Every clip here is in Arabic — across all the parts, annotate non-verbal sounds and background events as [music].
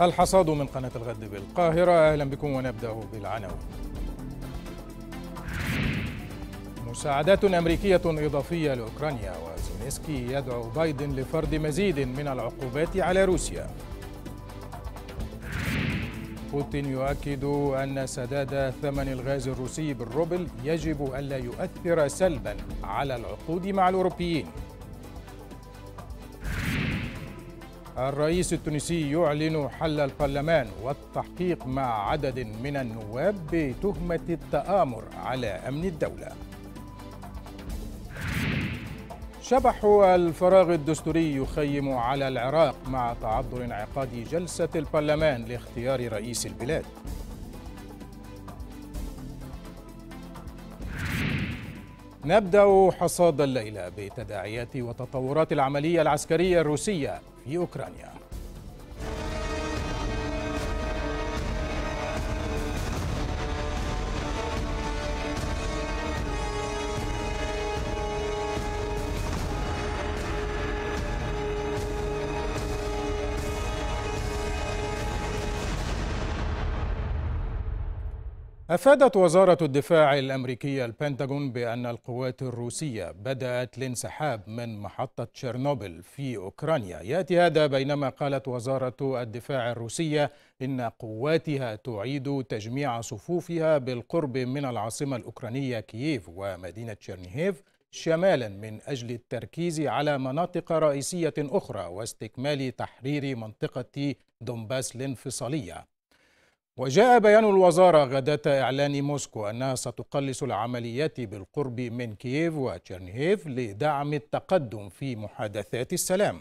الحصاد من قناة الغد بالقاهرة أهلا بكم ونبدأ بالعناوين مساعدات أمريكية إضافية لأوكرانيا وزونيسكي يدعو بايدن لفرض مزيد من العقوبات على روسيا بوتين يؤكد أن سداد ثمن الغاز الروسي بالروبل يجب ألا يؤثر سلبا على العقود مع الأوروبيين الرئيس التونسي يعلن حل البرلمان والتحقيق مع عدد من النواب بتهمة التآمر على أمن الدولة. شبح الفراغ الدستوري يخيم على العراق مع تعذر انعقاد جلسة البرلمان لاختيار رئيس البلاد. نبدأ حصاد الليلة بتداعيات وتطورات العملية العسكرية الروسية في أوكرانيا أفادت وزارة الدفاع الأمريكية البنتاغون بأن القوات الروسية بدأت الانسحاب من محطة تشيرنوبل في أوكرانيا يأتي هذا بينما قالت وزارة الدفاع الروسية إن قواتها تعيد تجميع صفوفها بالقرب من العاصمة الأوكرانية كييف ومدينة تشيرنيهيف شمالا من أجل التركيز على مناطق رئيسية أخرى واستكمال تحرير منطقة دومباس الانفصالية وجاء بيان الوزارة غداة إعلان موسكو أنها ستقلص العمليات بالقرب من كييف وتشيرنيهيف لدعم التقدم في محادثات السلام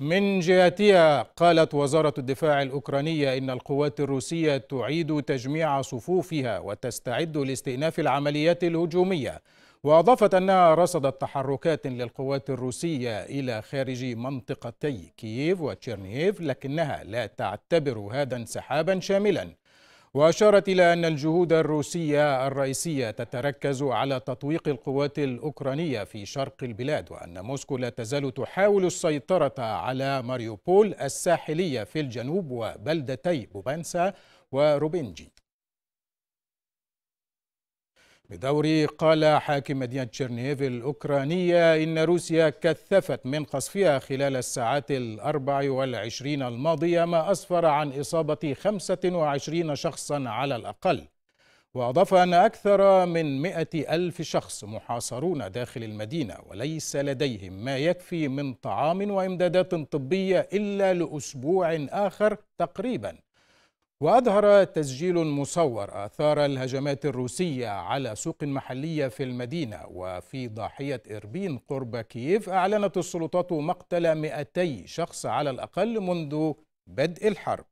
من جهتها قالت وزارة الدفاع الأوكرانية إن القوات الروسية تعيد تجميع صفوفها وتستعد لاستئناف العمليات الهجومية وأضافت أنها رصدت تحركات للقوات الروسية إلى خارج منطقتي كييف وتشيرنيف لكنها لا تعتبر هذا انسحابا شاملا وأشارت إلى أن الجهود الروسية الرئيسية تتركز على تطويق القوات الأوكرانية في شرق البلاد وأن موسكو لا تزال تحاول السيطرة على ماريوبول الساحلية في الجنوب وبلدتي بوبانسا وروبينجي بدوري قال حاكم مدينة تشيرنيف الأوكرانية إن روسيا كثفت من قصفها خلال الساعات الأربع والعشرين الماضية ما أسفر عن إصابة 25 شخصا على الأقل وأضاف أن أكثر من مئة ألف شخص محاصرون داخل المدينة وليس لديهم ما يكفي من طعام وإمدادات طبية إلا لأسبوع آخر تقريباً وأظهر تسجيل مصور آثار الهجمات الروسية على سوق محلية في المدينة وفي ضاحية إربين قرب كييف أعلنت السلطات مقتل 200 شخص على الأقل منذ بدء الحرب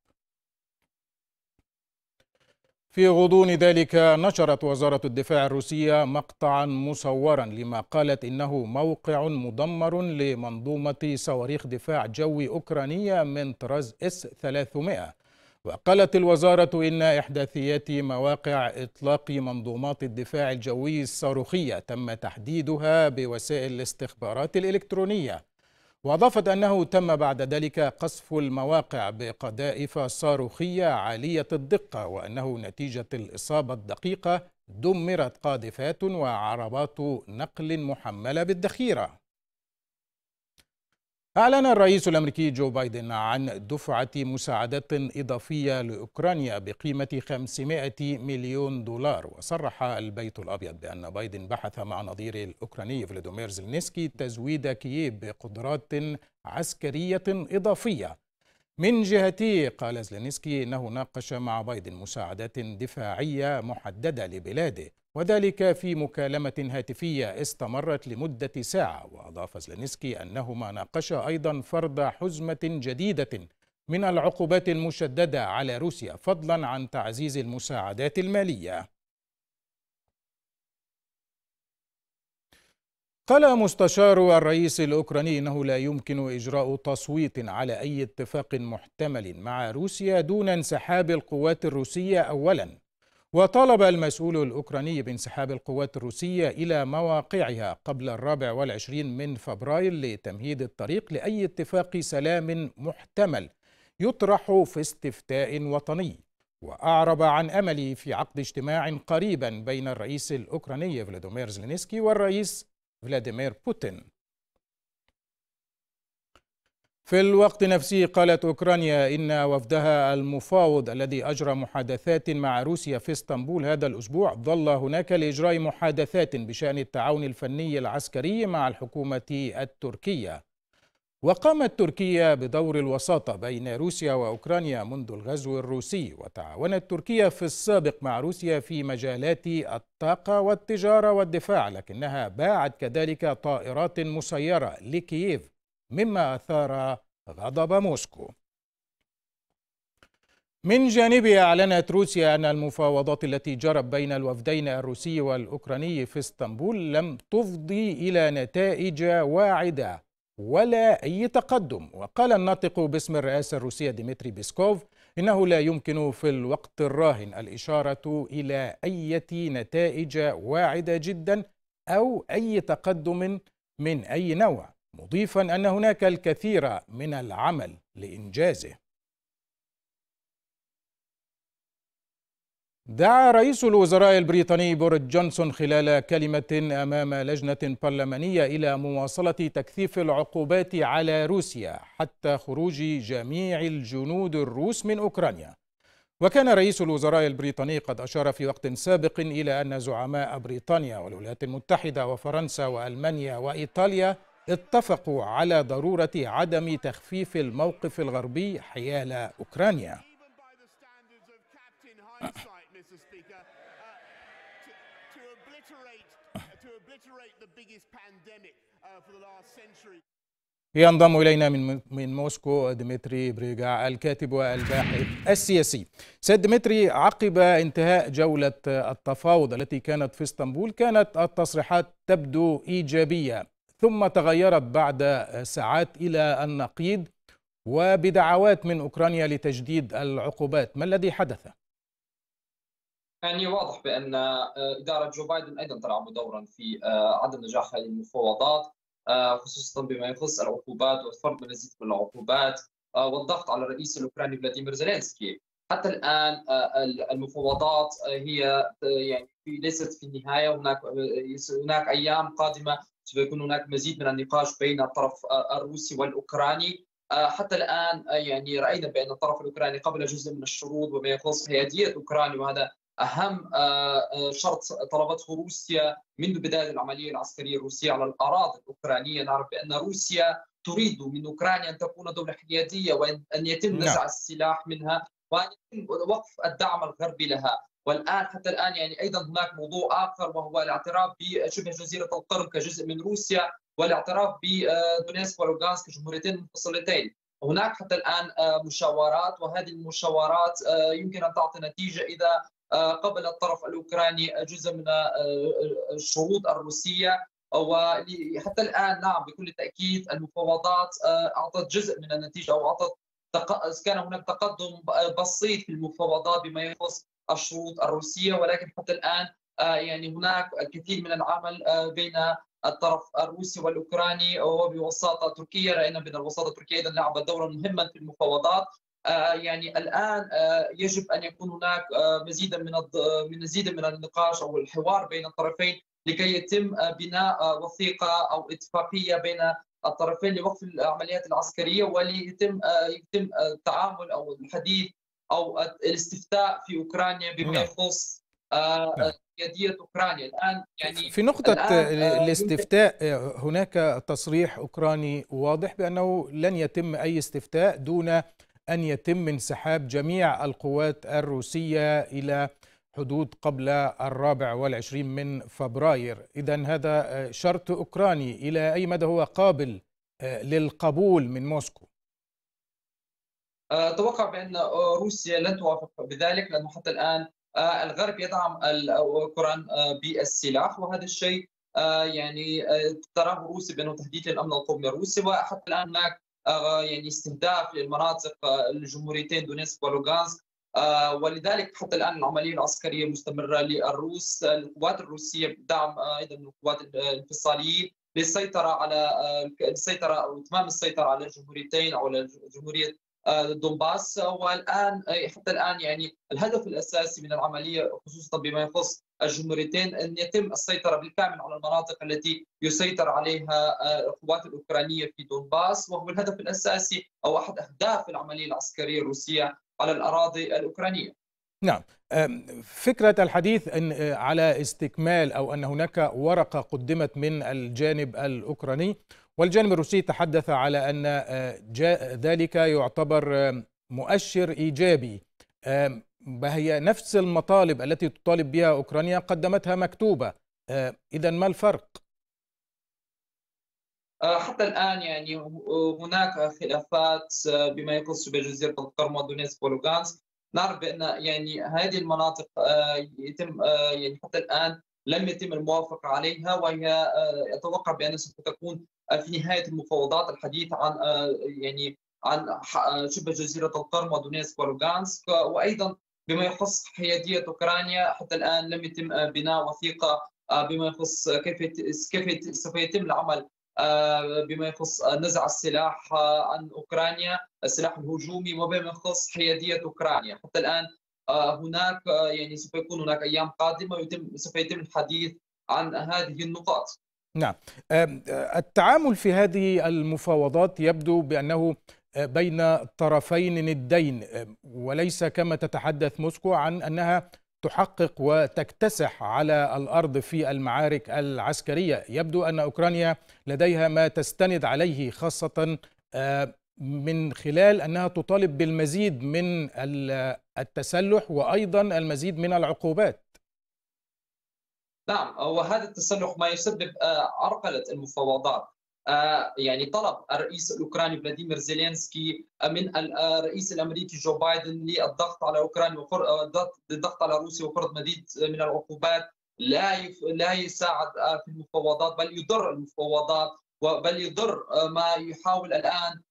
في غضون ذلك نشرت وزارة الدفاع الروسية مقطعا مصورا لما قالت إنه موقع مدمر لمنظومة صواريخ دفاع جوي أوكرانية من طراز S-300 وقالت الوزارة إن إحداثيات مواقع إطلاق منظومات الدفاع الجوي الصاروخية تم تحديدها بوسائل الاستخبارات الإلكترونية وأضافت أنه تم بعد ذلك قصف المواقع بقذائف صاروخية عالية الدقة وأنه نتيجة الإصابة الدقيقة دمرت قاذفات وعربات نقل محملة بالذخيرة أعلن الرئيس الأمريكي جو بايدن عن دفعة مساعدات إضافية لأوكرانيا بقيمة 500 مليون دولار وصرح البيت الأبيض بأن بايدن بحث مع نظيره الأوكراني فلاديمير زلنسكي تزويد كييف بقدرات عسكرية إضافية من جهته قال زلينسكي انه ناقش مع بايدن مساعدات دفاعيه محدده لبلاده وذلك في مكالمه هاتفيه استمرت لمده ساعه واضاف زلينسكي انهما ناقشا ايضا فرض حزمه جديده من العقوبات المشدده على روسيا فضلا عن تعزيز المساعدات الماليه قال مستشار الرئيس الأوكراني أنه لا يمكن إجراء تصويت على أي اتفاق محتمل مع روسيا دون انسحاب القوات الروسية أولا وطالب المسؤول الأوكراني بانسحاب القوات الروسية إلى مواقعها قبل الرابع والعشرين من فبراير لتمهيد الطريق لأي اتفاق سلام محتمل يطرح في استفتاء وطني وأعرب عن أمله في عقد اجتماع قريبا بين الرئيس الأوكراني فلاديمير زلينسكي والرئيس فلاديمير بوتين في الوقت نفسه قالت أوكرانيا إن وفدها المفاوض الذي أجرى محادثات مع روسيا في اسطنبول هذا الأسبوع ظل هناك لإجراء محادثات بشأن التعاون الفني العسكري مع الحكومة التركية وقامت تركيا بدور الوساطة بين روسيا وأوكرانيا منذ الغزو الروسي وتعاونت تركيا في السابق مع روسيا في مجالات الطاقة والتجارة والدفاع لكنها باعت كذلك طائرات مسيرة لكييف مما أثار غضب موسكو من جانبها أعلنت روسيا أن المفاوضات التي جرت بين الوفدين الروسي والأوكراني في اسطنبول لم تفضي إلى نتائج واعدة ولا أي تقدم وقال الناطق باسم الرئاسة الروسية ديمتري بيسكوف إنه لا يمكن في الوقت الراهن الإشارة إلى أي نتائج واعدة جدا أو أي تقدم من أي نوع مضيفا أن هناك الكثير من العمل لإنجازه دعا رئيس الوزراء البريطاني بوريس جونسون خلال كلمة أمام لجنة برلمانية إلى مواصلة تكثيف العقوبات على روسيا حتى خروج جميع الجنود الروس من أوكرانيا. وكان رئيس الوزراء البريطاني قد أشار في وقت سابق إلى أن زعماء بريطانيا والولايات المتحدة وفرنسا وألمانيا وإيطاليا اتفقوا على ضرورة عدم تخفيف الموقف الغربي حيال أوكرانيا. [clears throat] Uh, ينضم إلينا من من موسكو ديمتري بريغا الكاتب والباحث السياسي. سيد ديمتري عقب انتهاء جولة التفاوض التي كانت في اسطنبول كانت التصريحات تبدو إيجابية ثم تغيرت بعد ساعات إلى النقيض وبدعوات من أوكرانيا لتجديد العقوبات ما الذي حدث؟ يعني واضح بان آه، اداره جو بايدن ايضا تلعب دورا في آه، عدم نجاح هذه المفاوضات آه، خصوصا بما يخص العقوبات والفرض المزيد من العقوبات والضغط على الرئيس الاوكراني فلاديمير زيلينسكي حتى الان المفاوضات هي يعني ليست في النهايه هناك هناك ايام قادمه سوف يكون هناك مزيد من النقاش بين الطرف الروسي والاوكراني حتى الان يعني راينا بان الطرف الاوكراني قبل جزء من الشروط وما يخص هياديه اوكرانيا وهذا اهم آه، آه، شرط طلبته روسيا منذ بدايه العمليه العسكريه الروسيه على الاراضي الاوكرانيه نعرف بان روسيا تريد من اوكرانيا ان تكون دوله حياديه وان يتم نعم. نزع السلاح منها وان يتم وقف الدعم الغربي لها والان حتى الان يعني ايضا هناك موضوع اخر وهو الاعتراف بشبه آه، جزيره القرم كجزء من روسيا والاعتراف بدونيسك ولوغانسك كجمهوريتين منفصلتين هناك حتى الان مشاورات وهذه المشاورات يمكن ان تعطي نتيجه اذا آه، قبل الطرف الاوكراني آه، جزء من آه، الشروط الروسيه وحتى الان نعم بكل تاكيد المفاوضات اعطت جزء من النتيجه او اعطت كان هناك تقدم بسيط في المفاوضات بما يخص الشروط الروسيه ولكن حتى الان يعني هناك الكثير من العمل بين الطرف الروسي والاوكراني وبوساطه تركيا راينا بان الوساطه التركيه ايضا لعبت دورا مهما في المفاوضات آه، يعني الان آه، يجب ان يكون هناك آه، مزيدا من مزيدا من النقاش او الحوار بين الطرفين لكي يتم بناء وثيقه او اتفاقيه بين الطرفين لوقف العمليات العسكريه وليتم يتم التعامل او الحديث او الاستفتاء في اوكرانيا بما نعم. يخص نعم. اوكرانيا الان يعني في نقطه الاستفتاء هناك تصريح اوكراني واضح بانه لن يتم اي استفتاء دون أن يتم انسحاب جميع القوات الروسية إلى حدود قبل الرابع والعشرين من فبراير إذا هذا آه، شرط أوكراني إلى أي مدى هو قابل آه، للقبول من موسكو آه، أتوقع بأن روسيا لن توافق بذلك لأنه حتى الآن الغرب يدعم أوكران بالسلاح وهذا الشيء يعني تراه روسيا بأنه تهديد للأمن القومي الروسي وحتى الآن هناك آه، يعني استمتاع في المناطق آه، الجمهوريتين دونيسك ولوغانسك آه، ولذلك حتى الان العمليه العسكريه مستمره للروس القوات الروسيه بدعم ايضا من القوات الانفصاليين للسيطره على السيطره او اتمام السيطره على الجمهوريتين او على جمهوريه آه، دونباس والان آه، حتى الان يعني الهدف الاساسي من العمليه خصوصا بما يخص الجمهوريتين ان يتم السيطره بالكامل على المناطق التي يسيطر عليها آه، القوات الاوكرانيه في دونباس وهو الهدف الاساسي او احد اهداف العمليه العسكريه الروسيه على الاراضي الاوكرانيه. نعم فكرة الحديث أن على استكمال أو أن هناك ورقة قدمت من الجانب الأوكراني والجانب الروسي تحدث على أن آه، ذلك يعتبر آه، مؤشر إيجابي آه، هي نفس المطالب التي تطالب بها أوكرانيا قدمتها مكتوبة إذا ما الفرق؟ حتى الآن يعني هناك خلافات بما يخص بجزيرة القرم ودونيسك ولوغانسك نعرف بأن يعني هذه المناطق يتم يعني حتى الآن لم يتم الموافقة عليها وهي أتوقع بان سوف تكون في نهايه المفاوضات الحديث عن آه، يعني عن آه، شبه جزيره القرم ودونيسك ولوغانسك وايضا بما يخص حياديه اوكرانيا حتى الان لم يتم آه، بناء وثيقه بما يخص كيف كيف سوف يتم العمل بما يخص نزع السلاح عن اوكرانيا السلاح الهجومي وبما يخص حياديه اوكرانيا حتى الان هناك يعني سوف يكون هناك ايام قادمه يتم سوف يتم الحديث عن هذه النقاط نعم آه، التعامل في هذه المفاوضات يبدو بأنه آه، بين طرفين ندين آه، وليس كما تتحدث موسكو عن أنها تحقق وتكتسح على الأرض في المعارك العسكرية يبدو أن أوكرانيا لديها ما تستند عليه خاصة من خلال أنها تطالب بالمزيد من التسلح وأيضا المزيد من العقوبات نعم وهذا التسلق ما يسبب آه، عرقلة المفاوضات آه، يعني طلب الرئيس الاوكراني فلاديمير زيلينسكي آه، من الرئيس الامريكي جو بايدن للضغط على اوكرانيا الضغط على روسيا وفرض مزيد من العقوبات لا لا يساعد في المفاوضات بل يضر المفاوضات بل يضر ما يحاول الان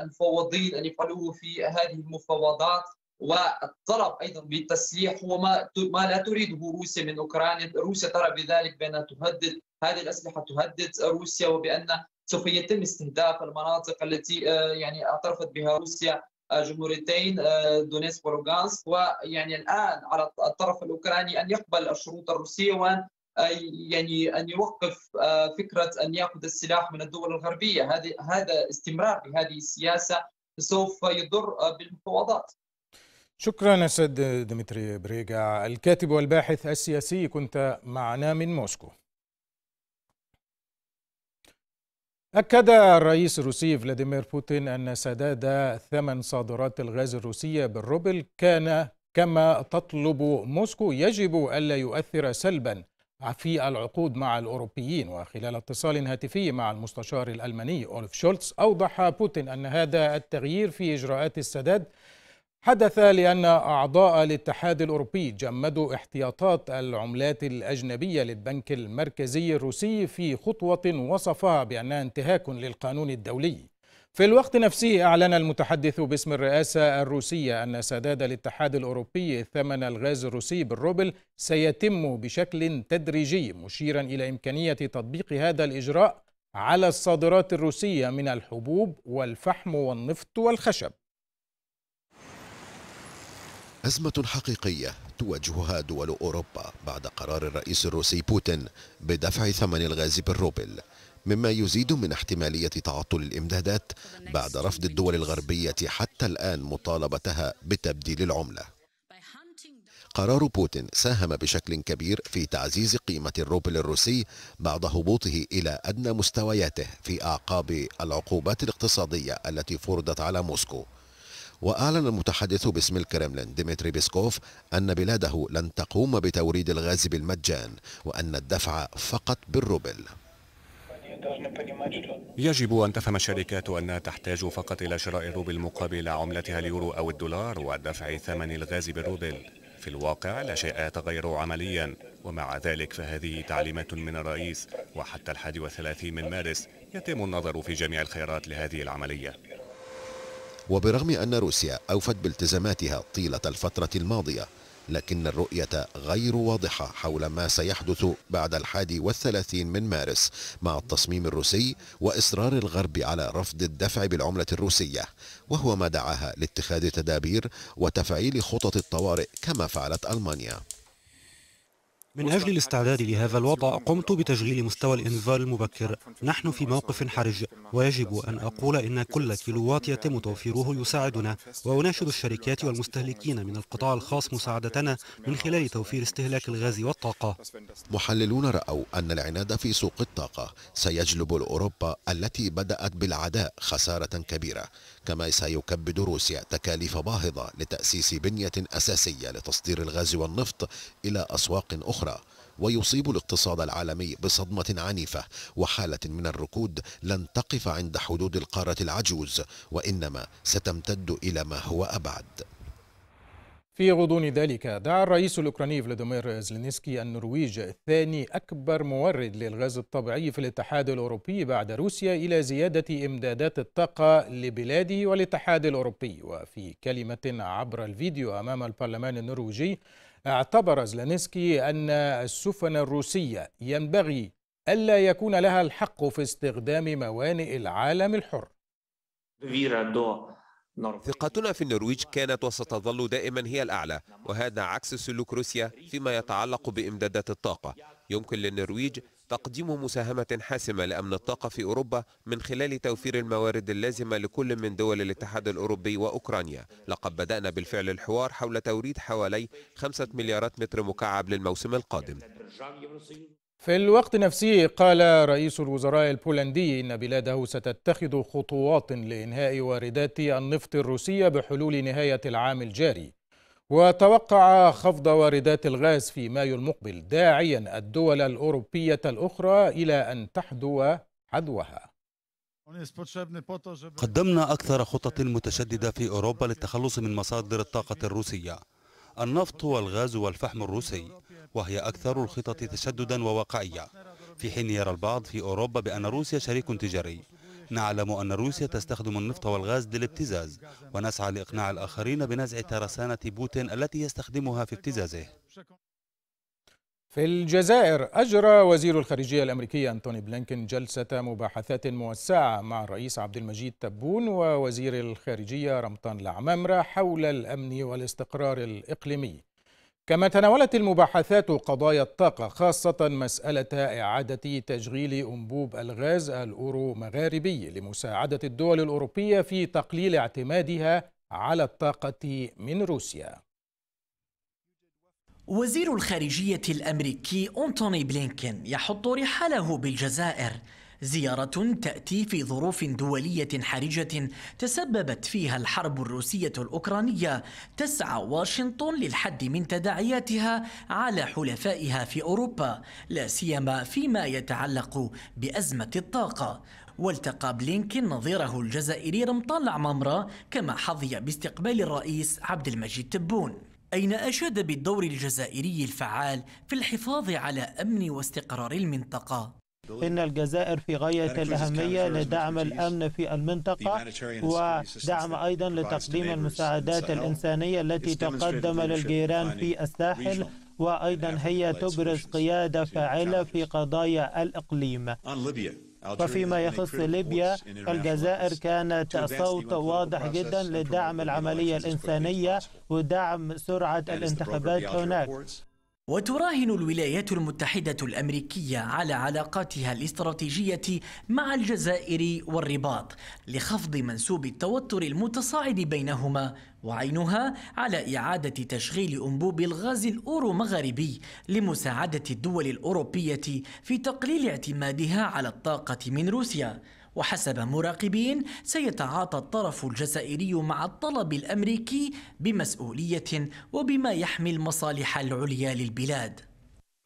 المفوضين ان يفعلوه في هذه المفاوضات والطلب ايضا بالتسليح هو ما ما لا تريده روسيا من اوكرانيا، روسيا ترى بذلك بانها تهدد هذه الاسلحه تهدد روسيا وبان سوف يتم استهداف المناطق التي آه، يعني اعترفت بها روسيا آه، جمهوريتين آه، دونيس ولوغانسك ويعني الان على الطرف الاوكراني ان يقبل الشروط الروسيه وان يعني ان يوقف فكره ان ياخذ السلاح من الدول الغربيه، هذه هذا استمرار لهذه السياسه سوف يضر بالمفاوضات. شكرا سيد ديمتري بريجا الكاتب والباحث السياسي كنت معنا من موسكو أكد الرئيس الروسي فلاديمير بوتين أن سداد ثمن صادرات الغاز الروسية بالروبل كان كما تطلب موسكو يجب ألا يؤثر سلبا في العقود مع الأوروبيين وخلال اتصال هاتفي مع المستشار الألماني أولف شولتز أوضح بوتين أن هذا التغيير في إجراءات السداد حدث لأن أعضاء الاتحاد الأوروبي جمدوا احتياطات العملات الأجنبية للبنك المركزي الروسي في خطوة وصفها بأنها انتهاك للقانون الدولي. في الوقت نفسه أعلن المتحدث باسم الرئاسة الروسية أن سداد الاتحاد الأوروبي ثمن الغاز الروسي بالروبل سيتم بشكل تدريجي مشيرا إلى إمكانية تطبيق هذا الإجراء على الصادرات الروسية من الحبوب والفحم والنفط والخشب. أزمة حقيقية تواجهها دول أوروبا بعد قرار الرئيس الروسي بوتين بدفع ثمن الغاز بالروبل مما يزيد من احتمالية تعطل الإمدادات بعد رفض الدول الغربية حتى الآن مطالبتها بتبديل العملة قرار بوتين ساهم بشكل كبير في تعزيز قيمة الروبل الروسي بعد هبوطه إلى أدنى مستوياته في أعقاب العقوبات الاقتصادية التي فرضت على موسكو وأعلن المتحدث باسم الكرملين ديمتري بيسكوف أن بلاده لن تقوم بتوريد الغاز بالمجان وأن الدفع فقط بالروبل يجب أن تفهم الشركات أنها تحتاج فقط إلى شراء الروبل مقابل عملتها اليورو أو الدولار ودفع ثمن الغاز بالروبل في الواقع لا شيء يتغير عمليا ومع ذلك فهذه تعليمات من الرئيس وحتى الحادي والثلاثين من مارس يتم النظر في جميع الخيارات لهذه العملية وبرغم أن روسيا أوفت بالتزاماتها طيلة الفترة الماضية لكن الرؤية غير واضحة حول ما سيحدث بعد الحادي والثلاثين من مارس مع التصميم الروسي وإصرار الغرب على رفض الدفع بالعملة الروسية وهو ما دعاها لاتخاذ تدابير وتفعيل خطط الطوارئ كما فعلت ألمانيا من أجل الاستعداد لهذا الوضع قمت بتشغيل مستوى الإنذار المبكر نحن في موقف حرج ويجب أن أقول إن كل كيلووات يتم توفيره يساعدنا وأناشد الشركات والمستهلكين من القطاع الخاص مساعدتنا من خلال توفير استهلاك الغاز والطاقة محللون رأوا أن العناد في سوق الطاقة سيجلب الأوروبا التي بدأت بالعداء خسارة كبيرة كما سيكبد روسيا تكاليف باهظة لتأسيس بنية أساسية لتصدير الغاز والنفط إلى أسواق أخرى أخرى ويصيب الاقتصاد العالمي بصدمة عنيفة وحالة من الركود لن تقف عند حدود القارة العجوز وإنما ستمتد إلى ما هو أبعد في غضون ذلك دعا الرئيس الأوكراني فلاديمير زلينسكي النرويج الثاني أكبر مورد للغاز الطبيعي في الاتحاد الأوروبي بعد روسيا إلى زيادة إمدادات الطاقة لبلاده والاتحاد الأوروبي وفي كلمة عبر الفيديو أمام البرلمان النرويجي اعتبر زلانسكي أن السفن الروسية ينبغي ألا يكون لها الحق في استخدام موانئ العالم الحر ثقتنا في النرويج كانت وستظل دائما هي الأعلى وهذا عكس سلوك روسيا فيما يتعلق بإمدادات الطاقة يمكن للنرويج تقديم مساهمة حاسمة لأمن الطاقة في أوروبا من خلال توفير الموارد اللازمة لكل من دول الاتحاد الأوروبي وأوكرانيا لقد بدأنا بالفعل الحوار حول توريد حوالي 5 مليارات متر مكعب للموسم القادم في الوقت نفسه قال رئيس الوزراء البولندي إن بلاده ستتخذ خطوات لإنهاء واردات النفط الروسية بحلول نهاية العام الجاري وتوقع خفض واردات الغاز في مايو المقبل داعيا الدول الأوروبية الأخرى إلى أن تحذو حذوها قدمنا أكثر خطط متشددة في أوروبا للتخلص من مصادر الطاقة الروسية النفط والغاز والفحم الروسي وهي أكثر الخطط تشددا وواقعية في حين يرى البعض في أوروبا بأن روسيا شريك تجاري نعلم أن روسيا تستخدم النفط والغاز للابتزاز ونسعى لإقناع الآخرين بنزع ترسانة بوتين التي يستخدمها في ابتزازه في الجزائر أجرى وزير الخارجية الأمريكية أنتوني بلينكن جلسة مباحثات موسعة مع الرئيس عبد المجيد تبون ووزير الخارجية رمطان العمامرة حول الأمن والاستقرار الإقليمي كما تناولت المباحثات قضايا الطاقة خاصة مسألة إعادة تشغيل أنبوب الغاز الأورو مغاربي لمساعدة الدول الأوروبية في تقليل اعتمادها على الطاقة من روسيا وزير الخارجية الأمريكي أنتوني بلينكين يحط رحاله بالجزائر زيارة تأتي في ظروف دولية حرجة تسببت فيها الحرب الروسية الأوكرانية تسعى واشنطن للحد من تداعياتها على حلفائها في أوروبا لا سيما فيما يتعلق بأزمة الطاقة والتقى بلينكين نظيره الجزائري رمطان العمامرة كما حظي باستقبال الرئيس عبد المجيد تبون أين أشاد بالدور الجزائري الفعال في الحفاظ على أمن واستقرار المنطقة إن الجزائر في غاية الأهمية لدعم الأمن في المنطقة ودعم أيضا لتقديم المساعدات الإنسانية التي تقدم للجيران في الساحل وأيضا هي تبرز قيادة فاعلة في قضايا الإقليم وفيما يخص ليبيا الجزائر كانت صوت واضح جدا لدعم العملية الإنسانية ودعم سرعة الانتخابات هناك وتراهن الولايات المتحدة الأمريكية على علاقاتها الاستراتيجية مع الجزائر والرباط لخفض منسوب التوتر المتصاعد بينهما وعينها على إعادة تشغيل أنبوب الغاز الأورو مغربي لمساعدة الدول الأوروبية في تقليل اعتمادها على الطاقة من روسيا وحسب مراقبين سيتعاطى الطرف الجزائري مع الطلب الأمريكي بمسؤولية وبما يحمي المصالح العليا للبلاد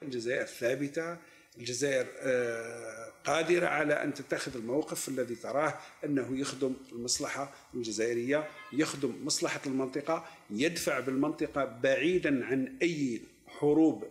الجزائر ثابتة الجزائر آه، قادرة على أن تتخذ الموقف الذي تراه أنه يخدم المصلحة الجزائرية يخدم مصلحة المنطقة يدفع بالمنطقة بعيدا عن أي حروب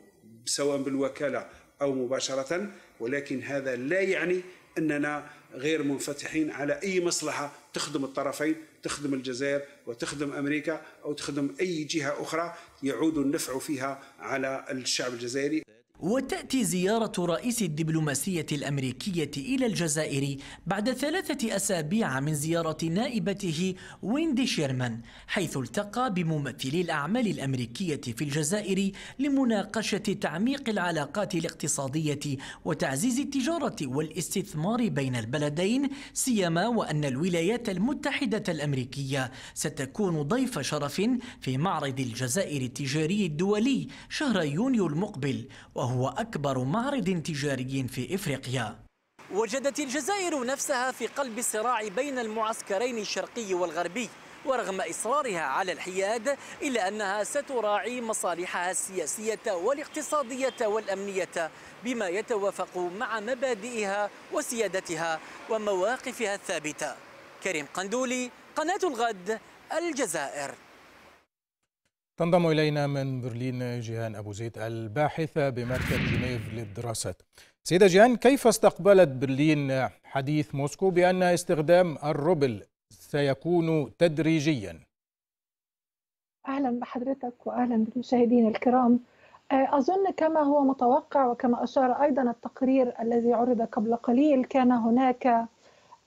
سواء بالوكالة أو مباشرة ولكن هذا لا يعني أننا غير منفتحين على أي مصلحة تخدم الطرفين تخدم الجزائر وتخدم أمريكا أو تخدم أي جهة أخرى يعود النفع فيها على الشعب الجزائري وتأتي زيارة رئيس الدبلوماسية الأمريكية إلى الجزائر بعد ثلاثة أسابيع من زيارة نائبته ويندي شيرمان حيث التقى بممثلي الأعمال الأمريكية في الجزائر لمناقشة تعميق العلاقات الاقتصادية وتعزيز التجارة والاستثمار بين البلدين سيما وأن الولايات المتحدة الأمريكية ستكون ضيف شرف في معرض الجزائر التجاري الدولي شهر يونيو المقبل وهو وهو أكبر معرض تجاري في إفريقيا وجدت الجزائر نفسها في قلب الصراع بين المعسكرين الشرقي والغربي ورغم إصرارها على الحياد إلا أنها ستراعي مصالحها السياسية والاقتصادية والأمنية بما يتوافق مع مبادئها وسيادتها ومواقفها الثابتة كريم قندولي قناة الغد الجزائر تنضم إلينا من برلين جيهان أبو زيد الباحثة بمركز جنيف للدراسات سيدة جيهان كيف استقبلت برلين حديث موسكو بأن استخدام الروبل سيكون تدريجيا أهلا بحضرتك وأهلا بالمشاهدين الكرام آه، أظن كما هو متوقع وكما أشار أيضا التقرير الذي عرض قبل قليل كان هناك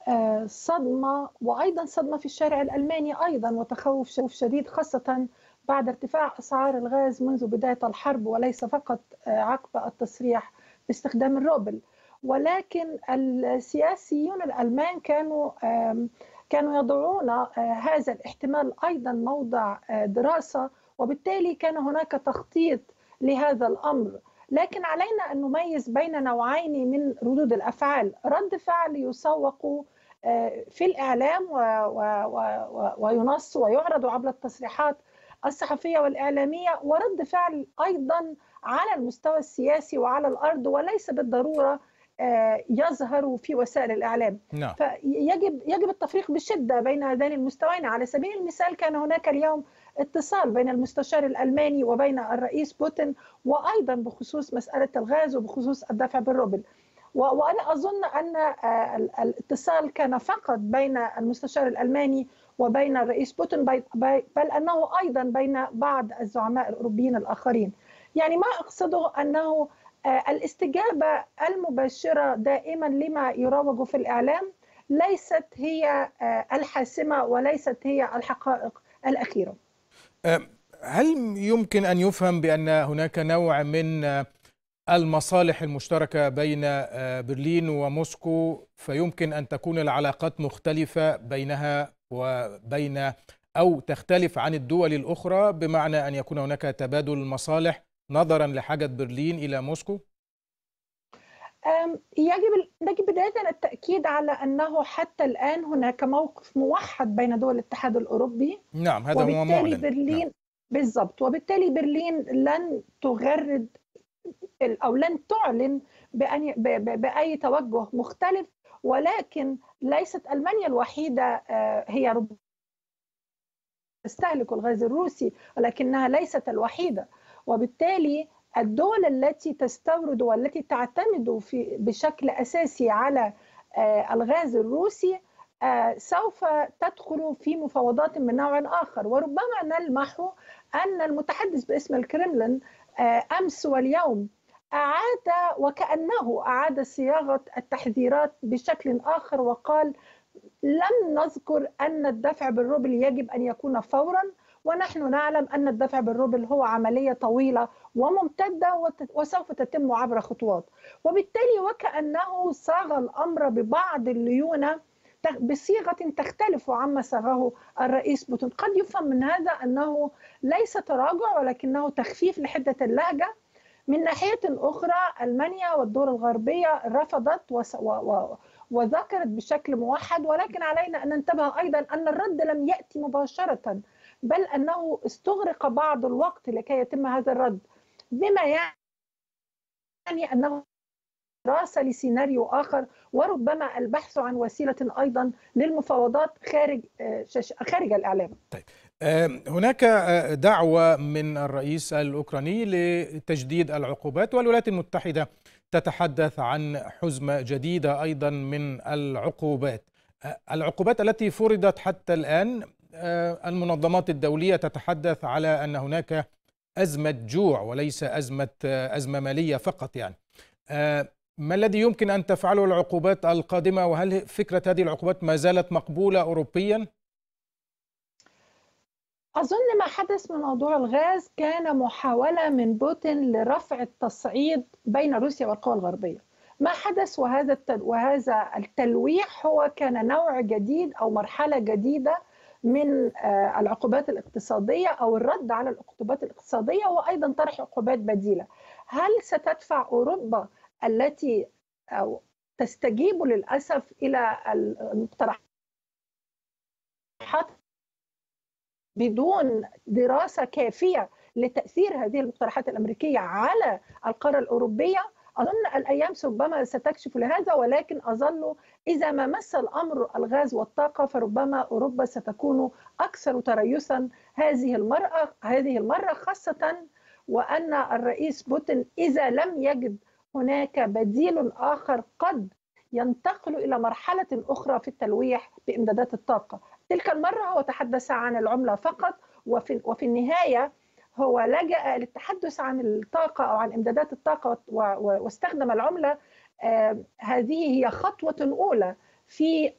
آه، صدمة وأيضا صدمة في الشارع الألماني أيضا وتخوف شديد خاصة بعد ارتفاع أسعار الغاز منذ بداية الحرب وليس فقط آه، عقب التصريح باستخدام الروبل ولكن السياسيون الألمان كانوا كانوا يضعون آه، هذا الاحتمال أيضا موضع آه، دراسة وبالتالي كان هناك تخطيط لهذا الأمر لكن علينا أن نميز بين نوعين من ردود الأفعال رد فعل يسوق في الإعلام وينص ويعرض عبر التصريحات الصحفيه والاعلاميه ورد فعل ايضا على المستوى السياسي وعلى الارض وليس بالضروره آه، يظهر في وسائل الاعلام نعم. فيجب يجب التفريق بشده بين هذين المستويين على سبيل المثال كان هناك اليوم اتصال بين المستشار الالماني وبين الرئيس بوتين وايضا بخصوص مساله الغاز وبخصوص الدفع بالروبل وانا اظن ان آه، الاتصال كان فقط بين المستشار الالماني وبين الرئيس بوتين بل انه ايضا بين بعض الزعماء الاوروبيين الاخرين. يعني ما اقصده انه آه، الاستجابه المباشره دائما لما يروج في الاعلام ليست هي آه، الحاسمه وليست هي الحقائق الاخيره. آه، هل يمكن ان يفهم بان هناك نوع من المصالح المشتركه بين برلين وموسكو فيمكن ان تكون العلاقات مختلفه بينها وبين أو تختلف عن الدول الأخرى بمعنى أن يكون هناك تبادل مصالح نظرا لحاجة برلين إلى موسكو؟ يجب يجب بداية التأكيد على أنه حتى الآن هناك موقف موحد بين دول الاتحاد الأوروبي نعم هذا هو معلن برلين نعم. بالضبط وبالتالي برلين لن تغرد أو لن تعلن بأن بأي توجه مختلف ولكن ليست المانيا الوحيده آه، هي ربما تستهلك الغاز الروسي ولكنها ليست الوحيده وبالتالي الدول التي تستورد والتي تعتمد في بشكل اساسي على آه، الغاز الروسي آه، سوف تدخل في مفاوضات من نوع اخر وربما نلمح ان المتحدث باسم الكرملين امس واليوم أعاد وكأنه أعاد صياغة التحذيرات بشكل آخر وقال لم نذكر أن الدفع بالروبل يجب أن يكون فورا ونحن نعلم أن الدفع بالروبل هو عملية طويلة وممتدة وسوف تتم عبر خطوات وبالتالي وكأنه صاغ الأمر ببعض الليونة بصيغة تختلف عما صاغه الرئيس بوتين قد يفهم من هذا أنه ليس تراجع ولكنه تخفيف لحدة اللهجة من ناحية أخرى ألمانيا والدول الغربية رفضت و... وذكرت بشكل موحد ولكن علينا أن ننتبه أيضا أن الرد لم يأتي مباشرة بل أنه استغرق بعض الوقت لكي يتم هذا الرد بما يعني أنه دراسة لسيناريو آخر وربما البحث عن وسيلة أيضا للمفاوضات خارج آه، خارج الإعلام. طيب هناك دعوة من الرئيس الأوكراني لتجديد العقوبات والولايات المتحدة تتحدث عن حزمة جديدة أيضا من العقوبات العقوبات التي فرضت حتى الآن المنظمات الدولية تتحدث على أن هناك أزمة جوع وليس أزمة أزمة مالية فقط يعني ما الذي يمكن أن تفعله العقوبات القادمة وهل فكرة هذه العقوبات ما زالت مقبولة أوروبياً؟ أظن ما حدث من موضوع الغاز كان محاولة من بوتين لرفع التصعيد بين روسيا والقوى الغربية ما حدث وهذا وهذا التلويح هو كان نوع جديد أو مرحلة جديدة من آه، العقوبات الاقتصادية أو الرد على العقوبات الاقتصادية وأيضا طرح عقوبات بديلة هل ستدفع أوروبا التي أو تستجيب للأسف إلى المقترحات بدون دراسه كافيه لتاثير هذه المقترحات الامريكيه على القاره الاوروبيه اظن الايام ربما ستكشف لهذا ولكن اظن اذا ما مس الامر الغاز والطاقه فربما اوروبا ستكون اكثر تريثا هذه المره هذه المره خاصه وان الرئيس بوتين اذا لم يجد هناك بديل اخر قد ينتقل الى مرحله اخرى في التلويح بامدادات الطاقه تلك المرة هو تحدث عن العملة فقط وفي, وفي النهاية هو لجأ للتحدث عن الطاقة أو عن إمدادات الطاقة واستخدم العملة هذه هي خطوة أولى في